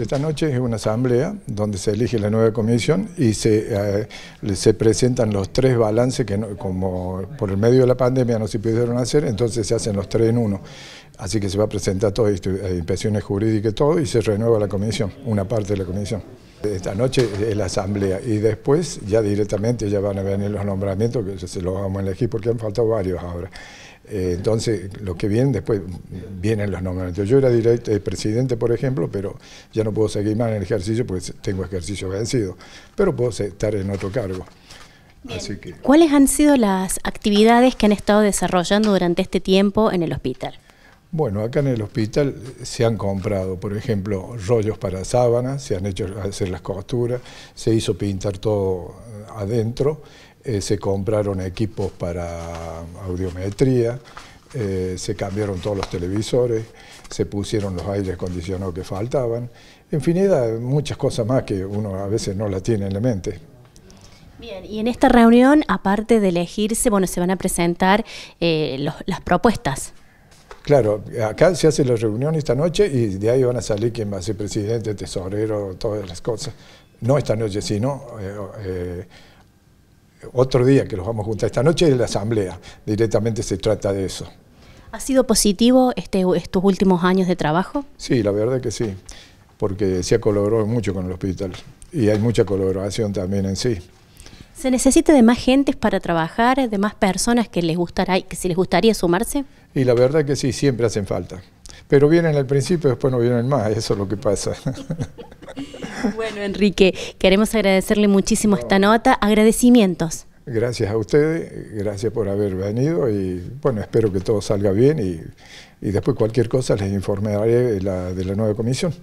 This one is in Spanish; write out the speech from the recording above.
Esta noche es una asamblea donde se elige la nueva comisión y se, eh, se presentan los tres balances que como por el medio de la pandemia no se pudieron hacer, entonces se hacen los tres en uno. Así que se va a presentar todas las inspecciones jurídicas y todo, y se renueva la comisión, una parte de la comisión. Esta noche es la asamblea y después ya directamente ya van a venir los nombramientos que se los vamos a elegir porque han faltado varios ahora. Eh, entonces, lo que viene después, vienen los nombramientos. Yo era directo, eh, presidente, por ejemplo, pero ya no puedo seguir más en el ejercicio porque tengo ejercicio vencido, pero puedo estar en otro cargo. ¿Cuáles han sido las actividades que han estado desarrollando durante este tiempo en el hospital? Bueno, acá en el hospital se han comprado, por ejemplo, rollos para sábanas, se han hecho hacer las costuras, se hizo pintar todo eh, adentro, eh, se compraron equipos para audiometría, eh, se cambiaron todos los televisores, se pusieron los aires acondicionados que faltaban, en fin, muchas cosas más que uno a veces no la tiene en la mente. Bien, y en esta reunión, aparte de elegirse, bueno, se van a presentar las propuestas. Claro, acá se hace la reunión esta noche y de ahí van a salir quien va a ser presidente, tesorero, todas las cosas. No esta noche, sino eh, eh, otro día que los vamos a juntar. Esta noche es la asamblea, directamente se trata de eso. ¿Ha sido positivo este estos últimos años de trabajo? Sí, la verdad que sí, porque se ha colaborado mucho con el hospital y hay mucha colaboración también en sí. ¿Se necesita de más gentes para trabajar, de más personas que les gustará, que si les gustaría sumarse? Y la verdad que sí, siempre hacen falta. Pero vienen al principio, después no vienen más, eso es lo que pasa. bueno, Enrique, queremos agradecerle muchísimo esta nota. Agradecimientos. Gracias a ustedes, gracias por haber venido y bueno, espero que todo salga bien y, después cualquier cosa les informaré de la nueva comisión.